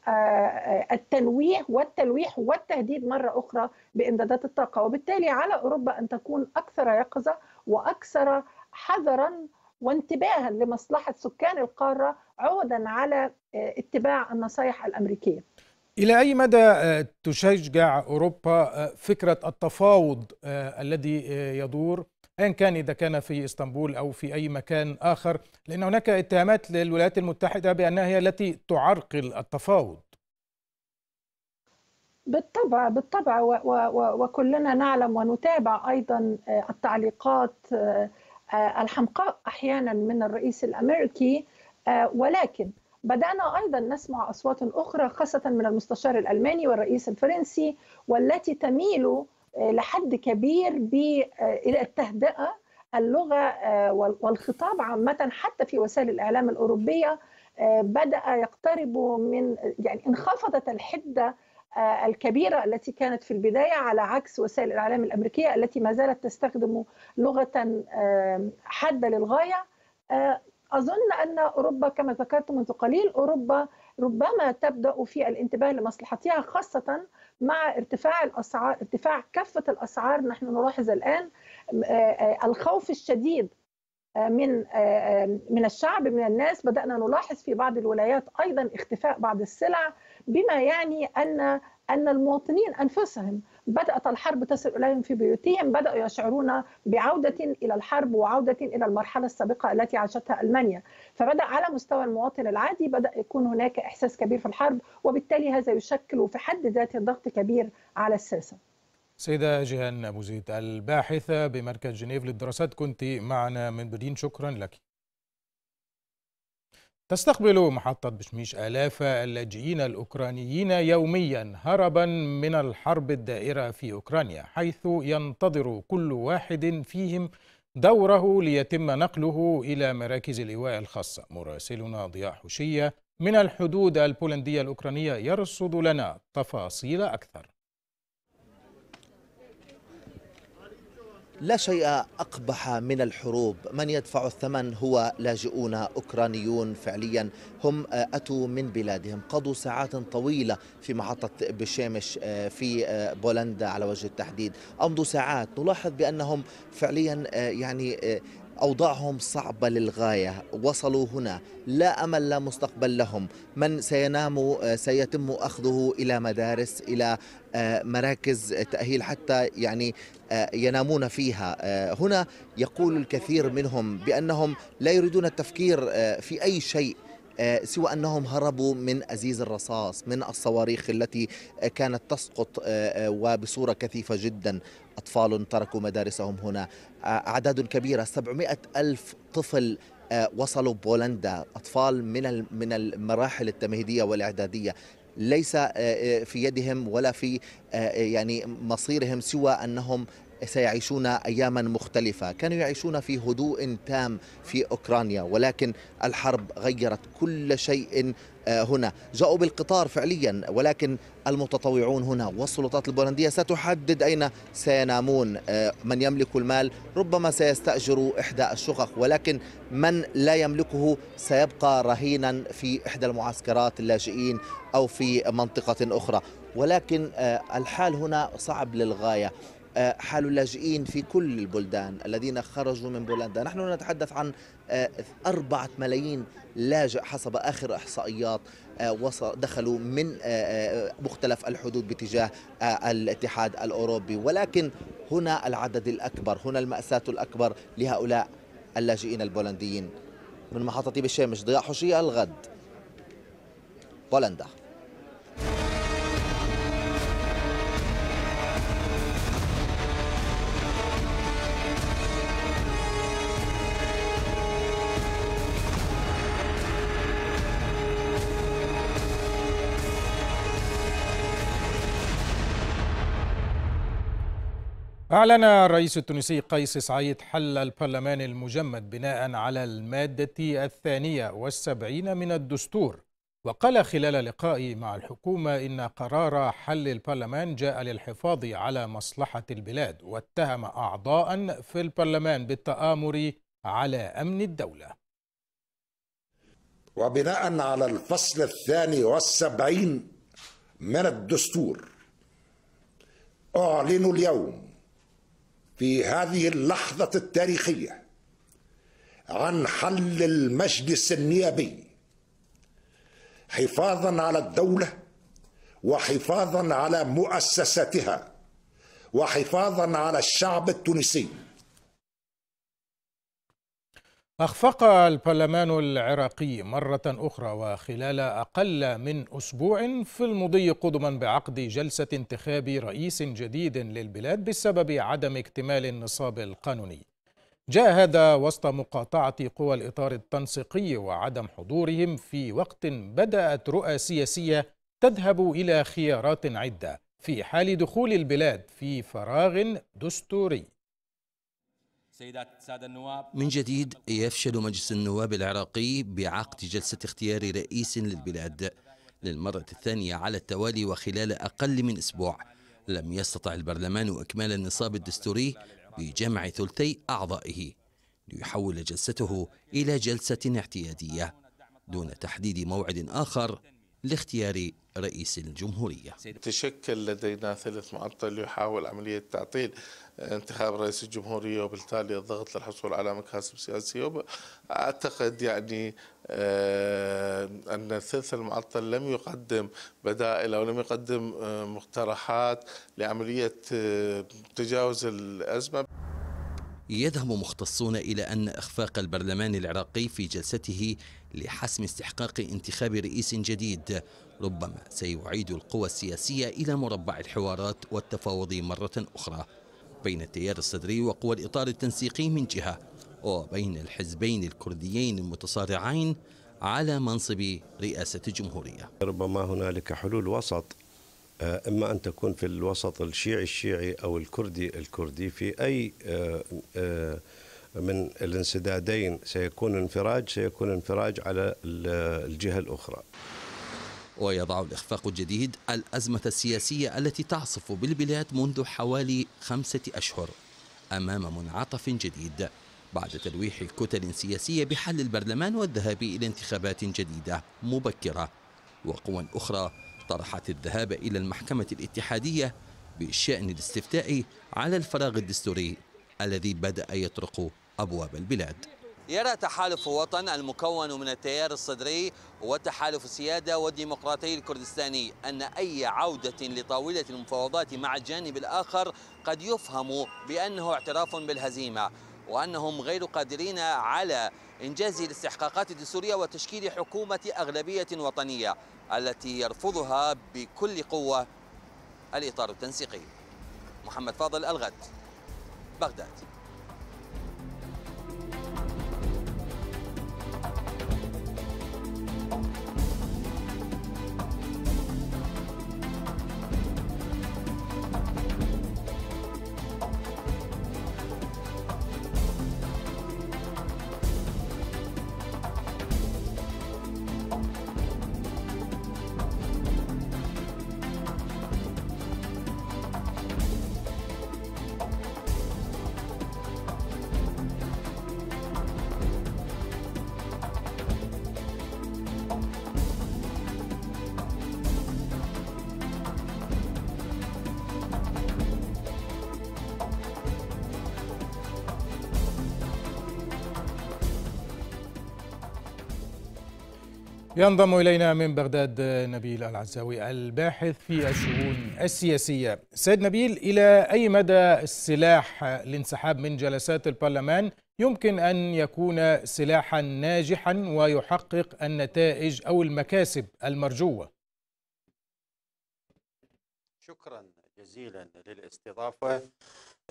التنويه والتلويح والتهديد مرة أخرى بإمدادات الطاقة وبالتالي على أوروبا أن تكون أكثر يقظة وأكثر حذرا وانتباها لمصلحة سكان القارة عودا على اتباع النصائح الأمريكية إلى أي مدى آه، تشجع أوروبا آه، فكرة التفاوض آه، الذي يدور أيا كان إذا كان في إسطنبول أو في أي مكان آخر لأن هناك اتهامات للولايات المتحدة بأنها هي التي تعرقل التفاوض بالطبع بالطبع وكلنا نعلم ونتابع أيضا التعليقات الحمقاء أحيانا من الرئيس الأمريكي ولكن بدأنا أيضا نسمع أصوات أخرى خاصة من المستشار الألماني والرئيس الفرنسي والتي تميل آه، لحد كبير آه، إلى التهدئة اللغة آه، والخطاب عامة حتى في وسائل الإعلام الأوروبية بدأ يقترب من يعني انخفضت الحدة الكبيرة التي كانت في البداية على عكس وسائل الإعلام الأمريكية التي ما زالت تستخدم لغة حادة للغاية أظن أن أوروبا كما ذكرت منذ قليل أوروبا ربما تبدأ في الانتباه لمصلحتها خاصة مع ارتفاع الأسعار ارتفاع كافة الأسعار نحن نلاحظ الآن آه، آه، الخوف الشديد آه، من من الشعب من الناس بدأنا نلاحظ في بعض الولايات أيضا اختفاء بعض السلع بما يعني أن أن المواطنين أنفسهم بدأت الحرب تصل إليهم في بيوتهم بدأوا يشعرون بعودة إلى الحرب وعودة إلى المرحلة السابقة التي عاشتها ألمانيا فبدأ على مستوى المواطن العادي بدأ يكون هناك إحساس كبير في الحرب وبالتالي هذا يشكل في حد ذاته ضغط كبير على السياسة سيدة جيهان أبو زيد الباحثة بمركز جنيف للدراسات كنت معنا من برلين شكرا لك تستقبل محطة بشميش آلاف اللاجئين الأوكرانيين يوميا هربا من الحرب الدائرة في أوكرانيا حيث ينتظر كل واحد فيهم دوره ليتم نقله إلى مراكز الإيواء الخاصة مراسلنا ضياء حشية من الحدود البولندية الأوكرانية يرصد لنا تفاصيل أكثر لا شيء أقبح من الحروب من يدفع الثمن هو لاجئون أوكرانيون فعليا هم أتوا من بلادهم قضوا ساعات طويلة في محطة بشيمش آه، في آه، بولندا على وجه التحديد أمضوا ساعات نلاحظ بأنهم فعليا آه، يعني أوضاعهم صعبة للغاية وصلوا هنا لا أمل لا مستقبل لهم من سينام آه، سيتم أخذه إلى مدارس إلى آه، مراكز تأهيل حتى يعني آه، ينامون فيها هنا يقول الكثير منهم بأنهم لا يريدون التفكير في أي شيء آه، سوى أنهم هربوا من أزيز الرصاص من الصواريخ التي كانت تسقط آه، آه، وبصورة كثيفة جدا أطفال تركوا مدارسهم هنا أعداد كبيرة 700 ألف طفل وصلوا بولندا أطفال من من المراحل التمهيدية والإعدادية ليس في يدهم ولا في يعني مصيرهم سوى انهم سيعيشون أياما مختلفة كانوا يعيشون في هدوء تام في أوكرانيا ولكن الحرب غيرت كل شيء آه، هنا جاءوا بالقطار فعليا ولكن المتطوعون هنا والسلطات البولندية ستحدد أين سينامون آه، من يملك المال ربما سيستأجر إحدى الشقق ولكن من لا يملكه سيبقى رهينا في إحدى المعسكرات اللاجئين أو في منطقة أخرى ولكن آه، الحال هنا صعب للغاية آه، حال اللاجئين في كل البلدان الذين خرجوا من بولندا نحن نتحدث عن آه، أربعة ملايين لاجئ حسب آخر إحصائيات آه، دخلوا من مختلف الحدود باتجاه الاتحاد الأوروبي ولكن هنا العدد الأكبر هنا المأساة الأكبر لهؤلاء اللاجئين البولنديين من محطة بشامش ضياء حشية الغد بولندا أعلن الرئيس التونسي قيس سعيد حل البرلمان المجمد بناء على المادة الثانية والسبعين من الدستور وقال خلال لقائه مع الحكومة إن قرار حل البرلمان جاء للحفاظ على مصلحة البلاد واتهم أعضاء في البرلمان بالتآمر على أمن الدولة وبناء على الفصل الثاني والسبعين من الدستور أعلن اليوم في هذه اللحظة التاريخية عن حل المجلس النيابي حفاظا على الدولة وحفاظا على مؤسساتها وحفاظا على الشعب التونسي أخفق البرلمان العراقي مرة أخرى وخلال أقل من أسبوع في المضي قدما بعقد جلسة انتخاب رئيس جديد للبلاد بسبب عدم اكتمال النصاب القانوني. جاء هذا وسط مقاطعة قوى الإطار التنسيقي وعدم حضورهم في وقت بدأت رؤى سياسية تذهب إلى خيارات عدة في حال دخول البلاد في فراغ دستوري. السادة النواب من جديد يفشل مجلس النواب العراقي بعقد جلسة اختيار رئيس للبلاد للمرة الثانية على التوالي وخلال أقل من أسبوع لم يستطع البرلمان إكمال النصاب الدستوري بجمع ثلثي أعضائه ليحول جلسته إلى جلسة اعتيادية دون تحديد موعد آخر لاختيار رئيس الجمهورية تشكل لدينا ثلث معطل يحاول عملية تعطيل انتخاب رئيس الجمهورية وبالتالي الضغط للحصول على مكاسب سياسية أعتقد يعني آه، أن الثلث المعطل لم يقدم بدائل أو لم يقدم آه، مقترحات لعملية آه، تجاوز الأزمة يذهب مختصون إلى أن إخفاق البرلمان العراقي في جلسته لحسم استحقاق انتخاب رئيس جديد ربما سيعيد القوى السياسية إلى مربع الحوارات والتفاوض مرة أخرى بين التيار الصدري وقوى الإطار التنسيقي من جهة وبين الحزبين الكرديين المتصارعين على منصب رئاسة الجمهورية ربما هنالك حلول وسط آه، إما أن تكون في الوسط الشيعي الشيعي أو الكردي الكردي في أي آه، آه، من الانسدادين سيكون انفراج سيكون انفراج على الجهة الأخرى ويضع الإخفاق الجديد الأزمة السياسية التي تعصف بالبلاد منذ حوالي خمسة أشهر أمام منعطف جديد بعد تلويح كتل سياسية بحل البرلمان والذهاب إلى انتخابات جديدة مبكرة وقوى أخرى طرحت الذهاب إلى المحكمة الاتحادية بالشأن الاستفتاء على الفراغ الدستوري الذي بدأ يطرق أبواب البلاد يرى تحالف وطن المكون من التيار الصدري وتحالف السيادة والديمقراطي الكردستاني أن أي عودة لطاولة المفاوضات مع الجانب الآخر قد يفهم بأنه اعتراف بالهزيمة وأنهم غير قادرين على إنجاز الاستحقاقات الدستورية وتشكيل حكومة أغلبية وطنية التي يرفضها بكل قوة الإطار التنسيقي محمد فاضل الغد بغداد ينضم إلينا من بغداد نبيل العزاوي الباحث في الشؤون السياسية سيد نبيل إلى أي مدى السلاح الانسحاب من جلسات البرلمان يمكن أن يكون سلاحا ناجحا ويحقق النتائج أو المكاسب المرجوة شكرا جزيلا للاستضافة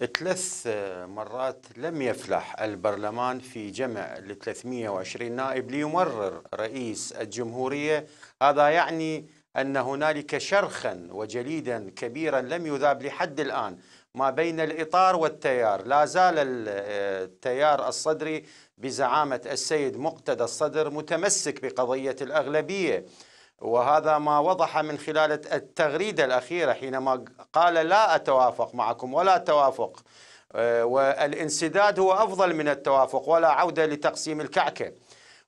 ثلاث مرات لم يفلح البرلمان في جمع ال 320 نائب ليمرر رئيس الجمهورية هذا يعني أن هنالك شرخا وجليدا كبيرا لم يذاب لحد الآن ما بين الإطار والتيار لا زال التيار الصدري بزعامة السيد مقتدى الصدر متمسك بقضية الأغلبية وهذا ما وضح من خلال التغريدة الأخيرة حينما قال لا أتوافق معكم ولا توافق آه، والانسداد هو أفضل من التوافق ولا عودة لتقسيم الكعكة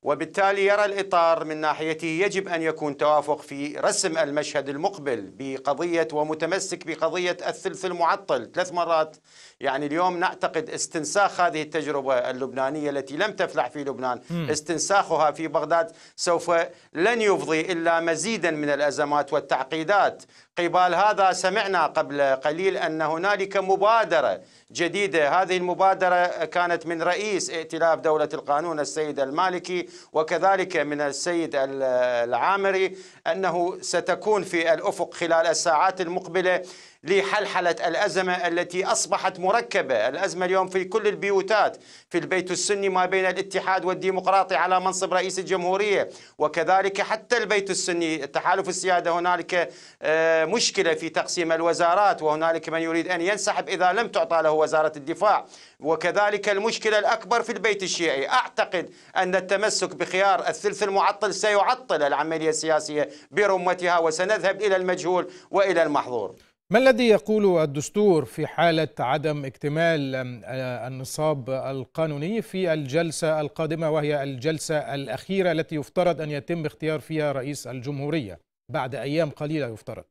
وبالتالي يرى الإطار من ناحيته يجب أن يكون توافق في رسم المشهد المقبل بقضية ومتمسك بقضية الثلث المعطل ثلاث مرات يعني اليوم نعتقد استنساخ هذه التجربة اللبنانية التي لم تفلح في لبنان استنساخها في بغداد سوف لن يفضي إلا مزيدا من الأزمات والتعقيدات قبال هذا سمعنا قبل قليل أن هنالك مبادرة جديدة هذه المبادرة كانت من رئيس ائتلاف دولة القانون السيد المالكي وكذلك من السيد العامري أنه ستكون في الأفق خلال الساعات المقبلة لحلحلة الأزمة التي أصبحت مركبة الأزمة اليوم في كل البيوتات في البيت السني ما بين الاتحاد والديمقراطي على منصب رئيس الجمهورية وكذلك حتى البيت السني تحالف السيادة هنالك آه، مشكلة في تقسيم الوزارات وهنالك من يريد أن ينسحب إذا لم تعطى له وزارة الدفاع وكذلك المشكلة الأكبر في البيت الشيعي أعتقد أن التمسك بخيار الثلث المعطل سيعطل العملية السياسية برمتها وسنذهب إلى المجهول وإلى المحظور ما الذي يقول الدستور في حالة عدم اكتمال آه، النصاب القانوني في الجلسة القادمة وهي الجلسة الأخيرة التي يفترض أن يتم اختيار فيها رئيس الجمهورية بعد أيام قليلة يفترض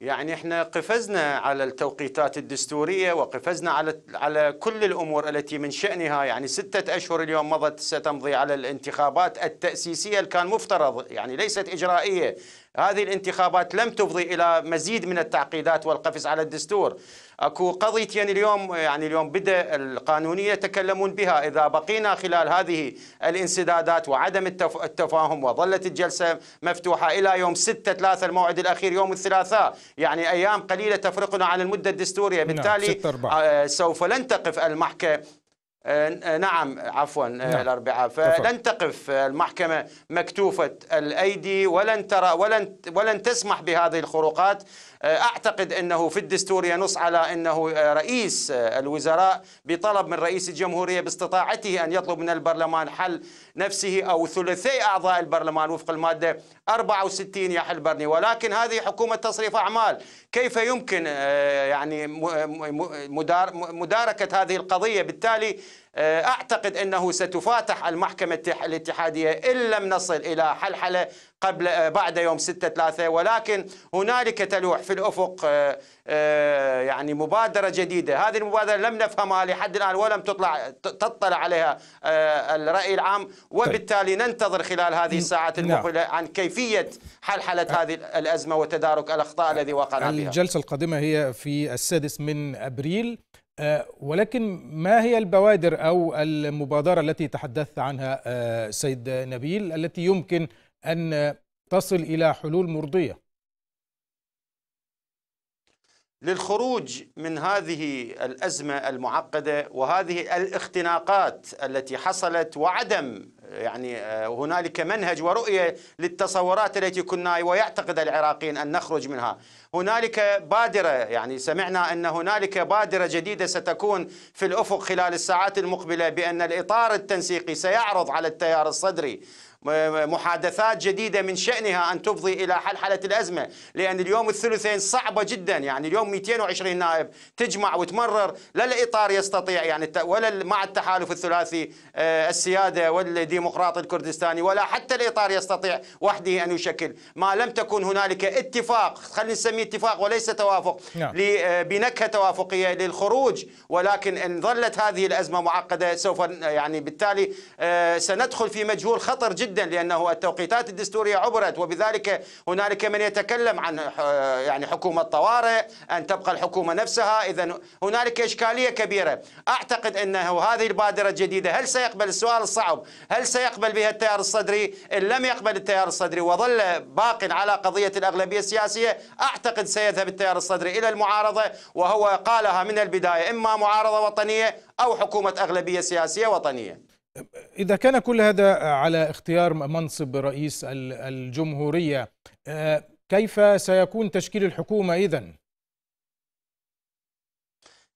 يعني احنا قفزنا على التوقيتات الدستورية وقفزنا على على كل الأمور التي من شأنها يعني ستة أشهر اليوم مضت ستمضي على الانتخابات التأسيسية اللي كان مفترض يعني ليست إجرائية هذه الانتخابات لم تفضي الى مزيد من التعقيدات والقفز على الدستور اكو قضيتين اليوم يعني اليوم بدا القانونيه يتكلمون بها اذا بقينا خلال هذه الانسدادات وعدم التفاهم وظلت الجلسه مفتوحه الى يوم 6 3 الموعد الاخير يوم الثلاثاء يعني ايام قليله تفرقنا عن المده الدستوريه نعم، بالتالي آه، سوف لن تقف المحكمه آه، نعم عفوا آه، نعم. الأربعاء فلن تقف آه، المحكمة مكتوفة الأيدي ولن ترى ولن ولن تسمح بهذه الخروقات أعتقد أنه في الدستور ينص على أنه رئيس الوزراء بطلب من رئيس الجمهورية باستطاعته أن يطلب من البرلمان حل نفسه أو ثلثي أعضاء البرلمان وفق المادة 64 يا حلبرني ولكن هذه حكومة تصريف أعمال كيف يمكن آه، يعني مداركة هذه القضية بالتالي آه، أعتقد أنه ستفاتح المحكمة الاتحادية إن لم نصل إلى حلحلة قبل آه، بعد يوم 6 3 ولكن هنالك تلوح في الأفق آه، يعني مبادرة جديدة هذه المبادرة لم نفهمها لحد الآن ولم تطلع تطلع عليها الرأي العام طيب. وبالتالي ننتظر خلال هذه الساعات نعم. المقبلة عن كيفية حلحلة هذه الأزمة وتدارك الأخطاء الذي وقعنا بها يعني الجلسة القادمة هي في السادس من أبريل آه، ولكن ما هي البوادر أو المبادرة التي تحدثت عنها آه، سيد نبيل التي يمكن أن تصل إلى حلول مرضية للخروج من هذه الأزمة المعقدة وهذه الاختناقات التي حصلت وعدم يعني آه، هنالك منهج ورؤية للتصورات التي كنا ويعتقد العراقيين أن نخرج منها هنالك بادرة يعني سمعنا أن هنالك بادرة جديدة ستكون في الأفق خلال الساعات المقبلة بأن الإطار التنسيقي سيعرض على التيار الصدري محادثات جديدة من شأنها أن تفضي إلى حل حالة الأزمة لأن اليوم الثلثين صعبة جدا يعني اليوم 220 نائب تجمع وتمرر لا الإطار يستطيع يعني ولا مع التحالف الثلاثي آه، السيادة والديمقراطي الكردستاني ولا حتى الإطار يستطيع وحده أن يشكل ما لم تكن هنالك اتفاق خلينا نسميه اتفاق وليس توافق نعم. آه، بنكهة توافقية للخروج ولكن إن ظلت هذه الأزمة معقدة سوف يعني بالتالي آه، سندخل في مجهول خطر جدا جدا لأنه التوقيتات الدستورية عبرت وبذلك هنالك من يتكلم عن يعني حكومة طوارئ أن تبقى الحكومة نفسها إذا هنالك إشكالية كبيرة أعتقد أنه هذه البادرة الجديدة هل سيقبل السؤال الصعب هل سيقبل بها التيار الصدري إن لم يقبل التيار الصدري وظل باق على قضية الأغلبية السياسية أعتقد سيذهب التيار الصدري إلى المعارضة وهو قالها من البداية إما معارضة وطنية أو حكومة أغلبية سياسية وطنية إذا كان كل هذا على اختيار منصب رئيس الجمهورية آه، كيف سيكون تشكيل الحكومة إذا؟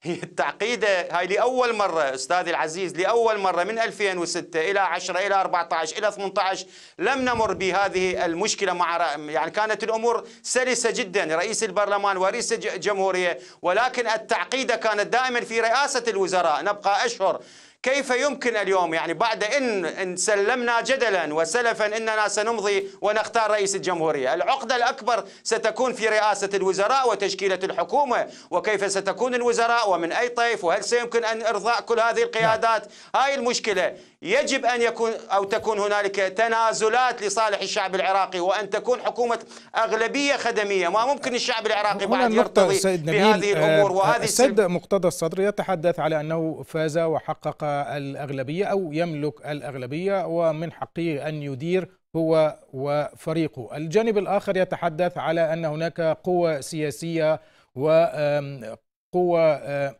هي التعقيدة هاي لأول مرة أستاذي العزيز لأول مرة من 2006 إلى 10 إلى 14 إلى 18 لم نمر بهذه المشكلة مع يعني كانت الأمور سلسة جدا رئيس البرلمان ورئيس الجمهورية ولكن التعقيدة كانت دائما في رئاسة الوزراء نبقى أشهر كيف يمكن اليوم يعني بعد إن, إن سلمنا جدلا وسلفا إننا سنمضي ونختار رئيس الجمهورية العقدة الأكبر ستكون في رئاسة الوزراء وتشكيلة الحكومة وكيف ستكون الوزراء ومن أي طيف وهل سيمكن أن إرضاء كل هذه القيادات نعم. هاي المشكلة يجب أن يكون أو تكون هنالك تنازلات لصالح الشعب العراقي وأن تكون حكومة أغلبية خدمية ما ممكن الشعب العراقي بعد يرتضي بهذه الأمور وهذه السيد مقتدى الصدر يتحدث على أنه فاز وحقق الأغلبية أو يملك الأغلبية ومن حقه أن يدير هو وفريقه الجانب الآخر يتحدث على أن هناك قوة سياسية وقوة آه،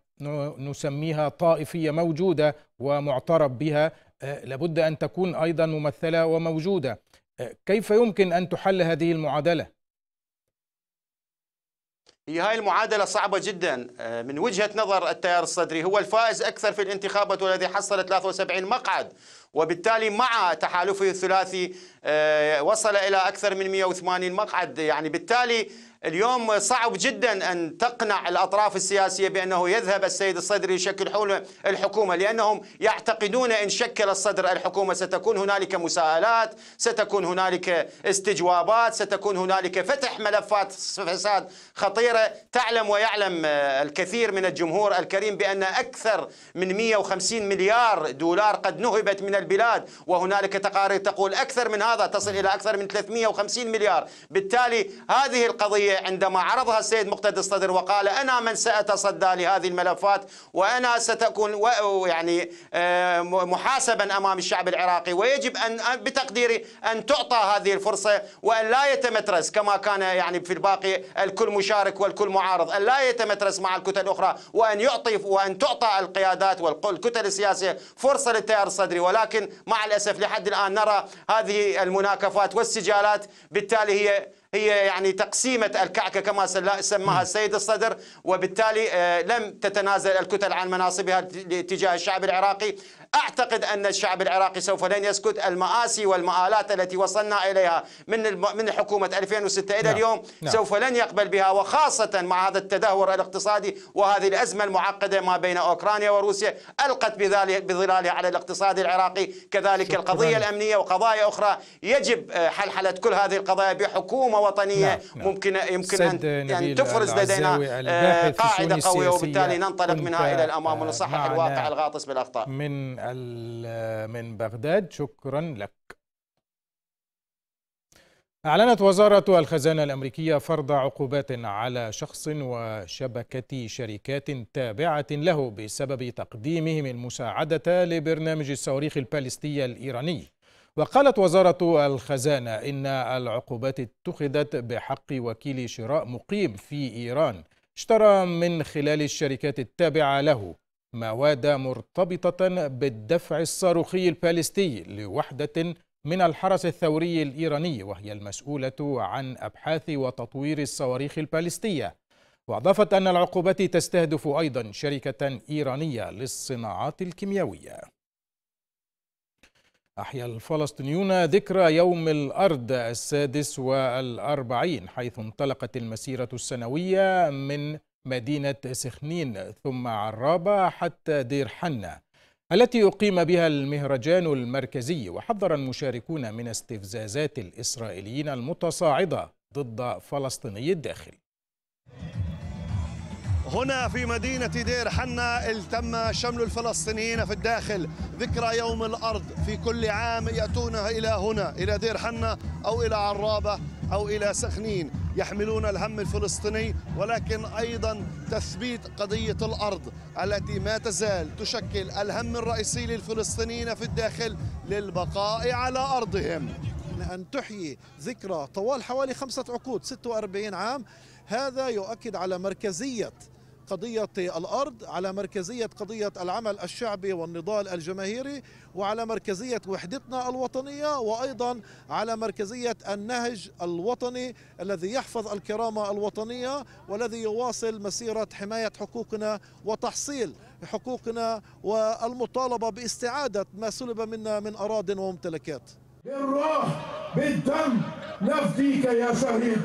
نسميها طائفية موجودة ومعترف بها آه، لابد أن تكون أيضا ممثلة وموجودة آه، كيف يمكن أن تحل هذه المعادلة؟ هي هاي المعادلة صعبة جدا آه، من وجهة نظر التيار الصدري هو الفائز أكثر في الانتخابات والذي حصل 73 مقعد وبالتالي مع تحالفه الثلاثي آه، وصل إلى أكثر من 180 مقعد يعني بالتالي اليوم صعب جدا أن تقنع الأطراف السياسية بأنه يذهب السيد الصدري يشكل الحكومة لأنهم يعتقدون إن شكل الصدر الحكومة ستكون هنالك مساءلات ستكون هنالك استجوابات ستكون هنالك فتح ملفات فساد خطيرة تعلم ويعلم آه، الكثير من الجمهور الكريم بأن أكثر من 150 مليار دولار قد نهبت من البلاد وهنالك تقارير تقول أكثر من هذا تصل إلى أكثر من 350 مليار بالتالي هذه القضية عندما عرضها السيد مقتدى الصدر وقال أنا من سأتصدى لهذه الملفات وأنا ستكون يعني آه، محاسبا أمام الشعب العراقي ويجب أن بتقديري أن تعطى هذه الفرصة وأن لا يتمترس كما كان يعني في الباقي الكل مشارك والكل معارض أن لا يتمترس مع الكتل الأخرى وأن يعطي وأن تعطى القيادات والكتل السياسية فرصة للتيار الصدري ولكن ولكن مع الأسف لحد الآن نرى هذه المناكفات والسجالات بالتالي هي هي يعني تقسيمة الكعكة كما سماها السيد الصدر وبالتالي آه، لم تتنازل الكتل عن مناصبها تجاه الشعب العراقي أعتقد أن الشعب العراقي سوف لن يسكت المآسي والمآلات التي وصلنا إليها من من حكومة 2006 إلى نعم. اليوم نعم. سوف لن يقبل بها وخاصة مع هذا التدهور الاقتصادي وهذه الأزمة المعقدة ما بين أوكرانيا وروسيا ألقت بظلالها على الاقتصاد العراقي كذلك شكرا. القضية الأمنية وقضايا أخرى يجب آه، حلحلة كل هذه القضايا بحكومة وطنية نعم. نعم. ممكن يمكن أن, يعني تفرز لدينا آه، قاعدة قوية وبالتالي ننطلق منها إلى الأمام ونصحح الواقع الغاطس بالأخطاء من من بغداد شكرا لك أعلنت وزارة الخزانة الأمريكية فرض عقوبات على شخص وشبكة شركات تابعة له بسبب تقديمهم المساعدة لبرنامج الصواريخ البالستية الإيراني وقالت وزارة الخزانة إن العقوبات اتخذت بحق وكيل شراء مقيم في إيران اشترى من خلال الشركات التابعة له مواد مرتبطة بالدفع الصاروخي البالستي لوحدة من الحرس الثوري الإيراني وهي المسؤولة عن أبحاث وتطوير الصواريخ البالستية وأضافت أن العقوبات تستهدف أيضا شركة إيرانية للصناعات الكيميائية أحيا الفلسطينيون ذكرى يوم الأرض السادس والأربعين حيث انطلقت المسيرة السنوية من مدينة سخنين ثم عرابة حتى دير حنة التي أقيم بها المهرجان المركزي وحذر المشاركون من استفزازات الإسرائيليين المتصاعدة ضد فلسطيني الداخل هنا في مدينة دير حنا التم شمل الفلسطينيين في الداخل ذكرى يوم الأرض في كل عام يأتون إلى هنا إلى دير حنا أو إلى عرابة أو إلى سخنين يحملون الهم الفلسطيني ولكن أيضا تثبيت قضية الأرض التي ما تزال تشكل الهم الرئيسي للفلسطينيين في الداخل للبقاء على أرضهم أن تحيي ذكرى طوال حوالي خمسة عقود 46 عام هذا يؤكد على مركزية قضية الأرض على مركزية قضية العمل الشعبي والنضال الجماهيري وعلى مركزية وحدتنا الوطنية وأيضا على مركزية النهج الوطني الذي يحفظ الكرامة الوطنية والذي يواصل مسيرة حماية حقوقنا وتحصيل حقوقنا والمطالبة باستعادة ما سلب منا من أراض وممتلكات بالروح بالدم نفديك يا شهيد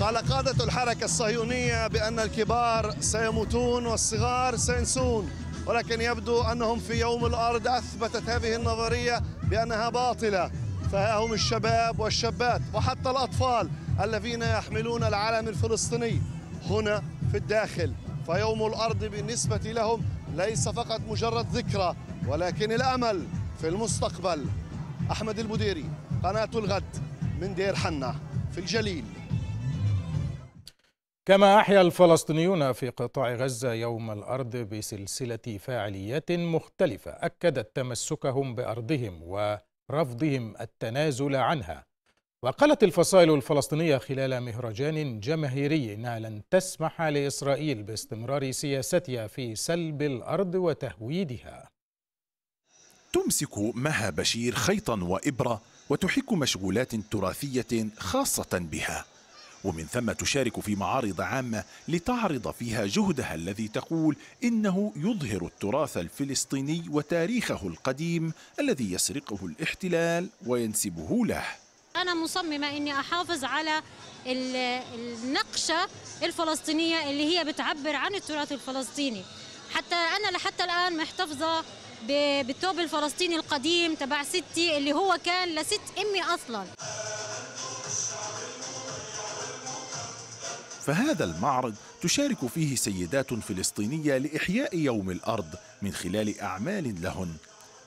قال قادة الحركة الصهيونية بأن الكبار سيموتون والصغار سينسون ولكن يبدو أنهم في يوم الأرض أثبتت هذه النظرية بأنها باطلة فها هم الشباب والشابات وحتى الأطفال الذين يحملون العلم الفلسطيني هنا في الداخل فيوم الأرض بالنسبة لهم ليس فقط مجرد ذكرى ولكن الأمل في المستقبل أحمد المديري قناة الغد من دير حنا في الجليل كما أحيا الفلسطينيون في قطاع غزة يوم الأرض بسلسلة فاعليات مختلفة أكدت تمسكهم بأرضهم ورفضهم التنازل عنها وقالت الفصائل الفلسطينية خلال مهرجان جماهيري إنها لن تسمح لإسرائيل باستمرار سياستها في سلب الأرض وتهويدها تمسك مها بشير خيطا وإبرة وتحك مشغولات تراثية خاصة بها ومن ثم تشارك في معارض عامة لتعرض فيها جهدها الذي تقول إنه يظهر التراث الفلسطيني وتاريخه القديم الذي يسرقه الاحتلال وينسبه له أنا مصممة إني أحافظ على النقشة الفلسطينية اللي هي بتعبر عن التراث الفلسطيني حتى أنا لحتى الآن محتفظة بالثوب الفلسطيني القديم تبع ستي اللي هو كان لست امي اصلا فهذا المعرض تشارك فيه سيدات فلسطينيه لاحياء يوم الارض من خلال اعمال لهن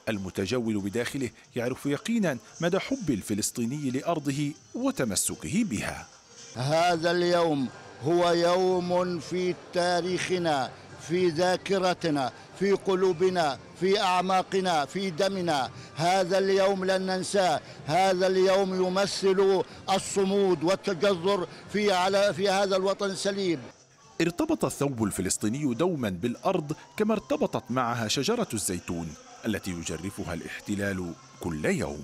المتجول بداخله يعرف يقينا مدى حب الفلسطيني لارضه وتمسكه بها هذا اليوم هو يوم في تاريخنا في ذاكرتنا في قلوبنا في اعماقنا في دمنا هذا اليوم لن ننساه هذا اليوم يمثل الصمود والتجذر في على في هذا الوطن السليم ارتبط الثوب الفلسطيني دوما بالارض كما ارتبطت معها شجره الزيتون التي يجرفها الاحتلال كل يوم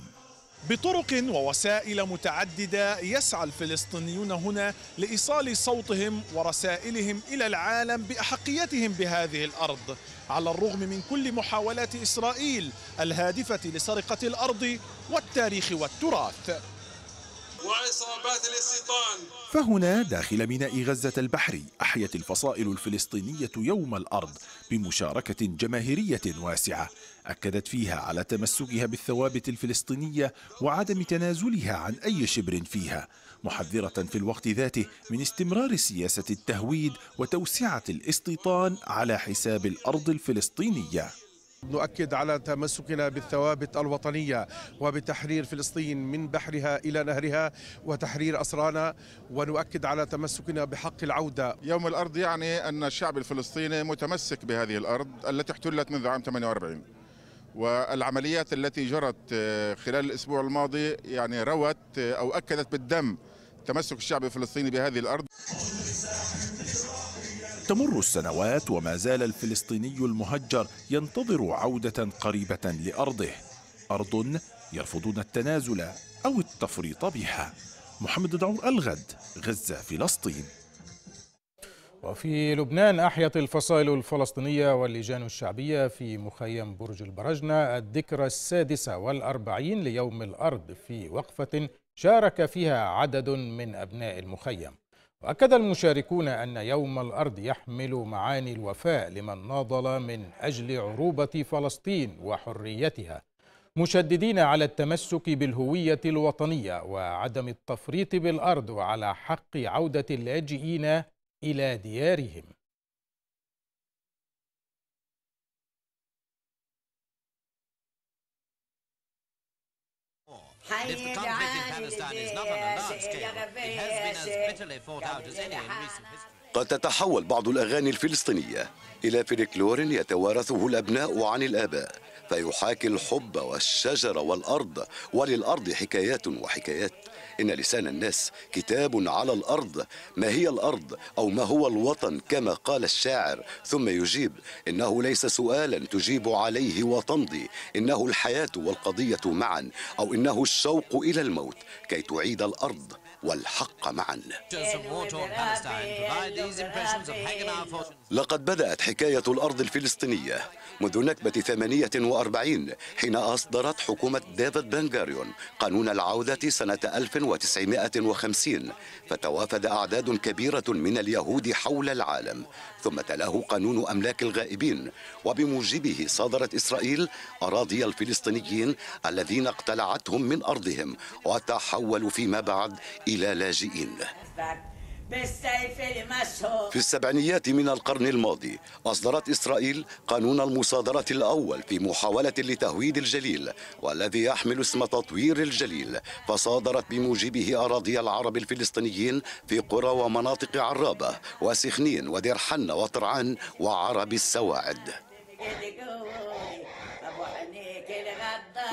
بطرق ووسائل متعددة يسعى الفلسطينيون هنا لإيصال صوتهم ورسائلهم إلى العالم بأحقيتهم بهذه الأرض على الرغم من كل محاولات إسرائيل الهادفة لسرقة الأرض والتاريخ والتراث وعصابات الاستيطان فهنا داخل ميناء غزة البحري أحيت الفصائل الفلسطينية يوم الأرض بمشاركة جماهيرية واسعة أكدت فيها على تمسكها بالثوابت الفلسطينية وعدم تنازلها عن أي شبر فيها محذرة في الوقت ذاته من استمرار سياسة التهويد وتوسعة الاستيطان على حساب الأرض الفلسطينية نؤكد على تمسكنا بالثوابت الوطنية وبتحرير فلسطين من بحرها إلى نهرها وتحرير أسرانا ونؤكد على تمسكنا بحق العودة يوم الأرض يعني أن الشعب الفلسطيني متمسك بهذه الأرض التي احتلت منذ عام 48 والعمليات التي جرت آه، خلال الأسبوع الماضي يعني روت آه، أو أكدت بالدم تمسك الشعب الفلسطيني بهذه الأرض تمر السنوات وما زال الفلسطيني المهجر ينتظر عودة قريبة لأرضه أرض يرفضون التنازل أو التفريط بها محمد دعور الغد غزة فلسطين وفي لبنان أحيت الفصائل الفلسطينية واللجان الشعبية في مخيم برج البرجنة الذكرى السادسة والأربعين ليوم الأرض في وقفة شارك فيها عدد من أبناء المخيم وأكد المشاركون أن يوم الأرض يحمل معاني الوفاء لمن ناضل من أجل عروبة فلسطين وحريتها مشددين على التمسك بالهوية الوطنية وعدم التفريط بالأرض وعلى حق عودة اللاجئين إلى ديارهم If the conflict in Palestine is not on a large scale, it has been as bitterly fought out as any in recent history. قد تتحول بعض الأغاني الفلسطينية إلى فلكلور يتوارثه الأبناء عن الآباء فيحاكي الحب والشجر والأرض وللأرض حكايات وحكايات إن لسان الناس كتاب على الأرض ما هي الأرض أو ما هو الوطن كما قال الشاعر ثم يجيب إنه ليس سؤالا تجيب عليه وتمضي إنه الحياة والقضية معا أو إنه الشوق إلى الموت كي تعيد الأرض والحق معا لقد بدأت حكاية الأرض الفلسطينية منذ نكبة 48 حين أصدرت حكومة ديفيد بنغاريون قانون العودة سنة 1950 فتوافد أعداد كبيرة من اليهود حول العالم ثم تلاه قانون أملاك الغائبين وبموجبه صادرت إسرائيل أراضي الفلسطينيين الذين اقتلعتهم من أرضهم وتحولوا فيما بعد إلى لاجئين بالسيف المشهور في السبعينيات من القرن الماضي أصدرت إسرائيل قانون المصادرة الأول في محاولة لتهويد الجليل والذي يحمل اسم تطوير الجليل فصادرت بموجبه أراضي العرب الفلسطينيين في قرى ومناطق عرابة وسخنين ودير حنة وطرعان وعرب السواعد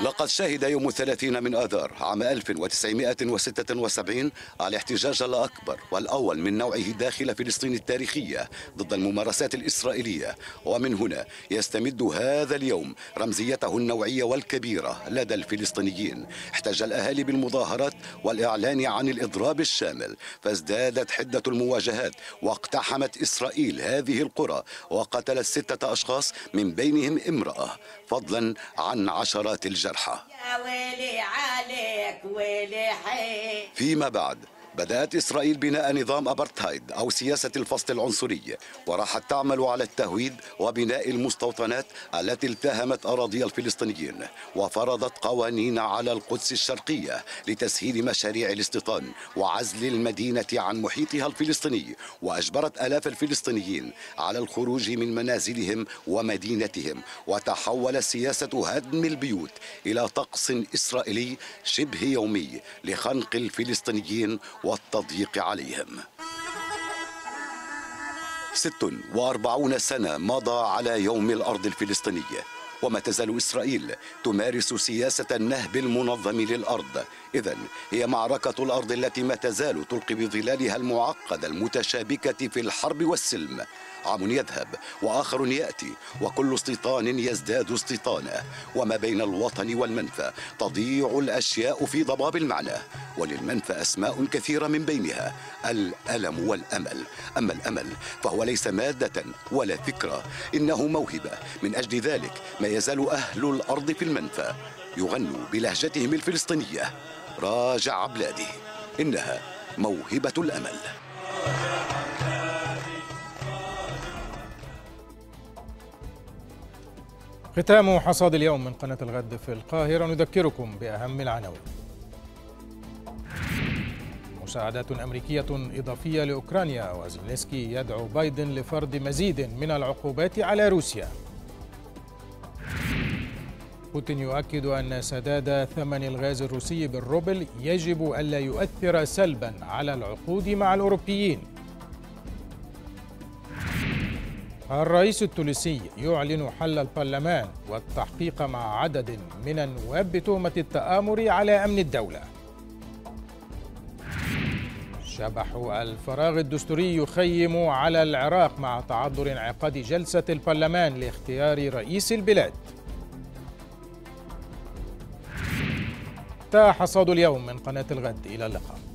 لقد شهد يوم الثلاثين من آذار عام 1976 الاحتجاج الأكبر والأول من نوعه داخل فلسطين التاريخية ضد الممارسات الإسرائيلية ومن هنا يستمد هذا اليوم رمزيته النوعية والكبيرة لدى الفلسطينيين احتج الأهالي بالمظاهرات والإعلان عن الإضراب الشامل فازدادت حدة المواجهات واقتحمت إسرائيل هذه القرى وقتلت ستة أشخاص من بينهم امرأة فضلا عن عشرات الجرحى ويلي عليك ويلي فيما بعد بدأت إسرائيل بناء نظام أبرتهايد أو سياسة الفصل العنصري وراحت تعمل على التهويد وبناء المستوطنات التي التهمت أراضي الفلسطينيين وفرضت قوانين على القدس الشرقية لتسهيل مشاريع الاستيطان وعزل المدينة عن محيطها الفلسطيني وأجبرت آلاف الفلسطينيين على الخروج من منازلهم ومدينتهم وتحول سياسة هدم البيوت إلى طقس إسرائيلي شبه يومي لخنق الفلسطينيين والتضييق عليهم ست واربعون سنة مضى على يوم الأرض الفلسطينية وما تزال إسرائيل تمارس سياسة النهب المنظم للأرض إذا هي معركة الأرض التي ما تزال تلقي بظلالها المعقدة المتشابكة في الحرب والسلم عام يذهب وآخر يأتي وكل استيطان يزداد استيطانه وما بين الوطن والمنفى تضيع الأشياء في ضباب المعنى وللمنفى أسماء كثيرة من بينها الألم والأمل أما الأمل فهو ليس مادة ولا فكرة إنه موهبة من أجل ذلك ما يزال أهل الأرض في المنفى يغنوا بلهجتهم الفلسطينية راجع بلادي إنها موهبة الأمل ختام حصاد اليوم من قناة الغد في القاهرة نذكركم بأهم العناوين مساعدات أمريكية إضافية لأوكرانيا وزيلينسكي يدعو بايدن لفرض مزيد من العقوبات على روسيا بوتين يؤكد أن سداد ثمن الغاز الروسي بالروبل يجب ألا يؤثر سلبا على العقود مع الأوروبيين الرئيس التونسي يعلن حل البرلمان والتحقيق مع عدد من النواب بتهمة التآمر على أمن الدولة شبح الفراغ الدستوري يخيم على العراق مع تعذر انعقاد جلسة البرلمان لاختيار رئيس البلاد انتهى حصاد اليوم من قناة الغد إلى اللقاء